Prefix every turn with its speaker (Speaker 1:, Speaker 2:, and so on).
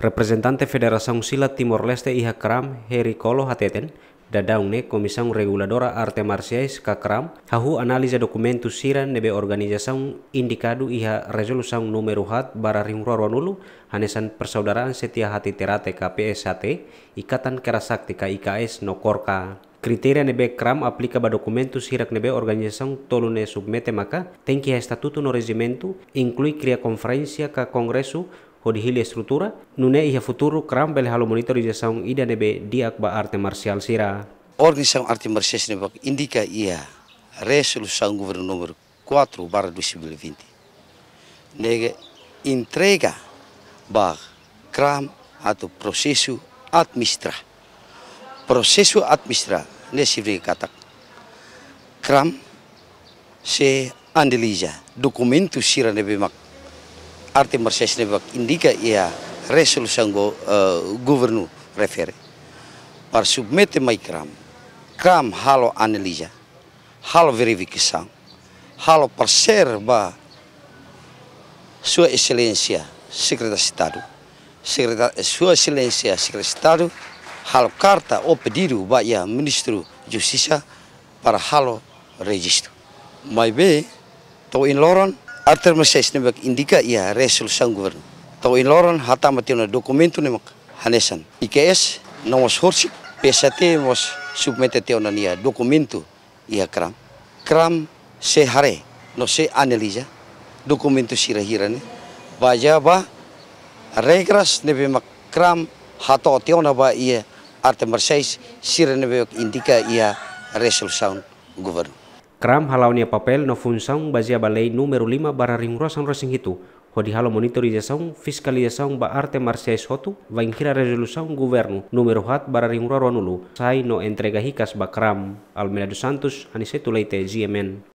Speaker 1: Representante Federação Silat Timor-Leste Iha Kram, Heri Kolo Hateten, dadaungne komisang Reguladora Arte Marciais Kram, hahu analisa dokumentu sira nebe organização indikadu iha resolução numero hat bara nulu hanesan persaudaraan setia hati terate KPSAT, Ikatan Kerasakti KIKS Nokorka. Kriteria nebe Kram aplika ba dokumentu sirak nebe tolu ne submete maka, tem ha statutu no regimentu inclui kria konferensia ka Kongresu hodi hili struktura, nune ia futuro crampe halo saung ida nebe diak ba arte martial sira
Speaker 2: organização arte marcial sira indika ia saung gubernur nomor 4 bar 2020 nege entrega ba kram atau prosesu administra prosesu administra ne sivri katak kram se andelija dokumentu sira nebe mak Arti artimarseesne bak indika ia e resolusi go uh, eh, refer refere para submete mai kram kram halo analisa halo verifikasi halo perser ba sua eselensia sekretaris de estado eh, sua eselensia sekretaris de halo carta o pedido ba ia ministro justiça para halo registro mai be to in loron Arter mases bak indika ia resolução gubern. Tau in loran hata matino documento ne mak hanesan. IKS não os horsi PST mos te ona nia dokumentu ia kram. Kram se hare no se analisa dokumentu sirahira ne. Baja ba regras ne be mak kram hata ona ba ia arter mases sirane be indika ia resolução
Speaker 1: gubern. Kram halau nia papel no função baseada lei número 5 para rigorosa recingitu, onde halo monitorização, fiscalização ba arte marciais hotu, vai resolusi a guvernu numero hat 4 ring roro nulu. sai no entrega hikas ba kram Almeida dos Santos, Aniceto Leite, GMN.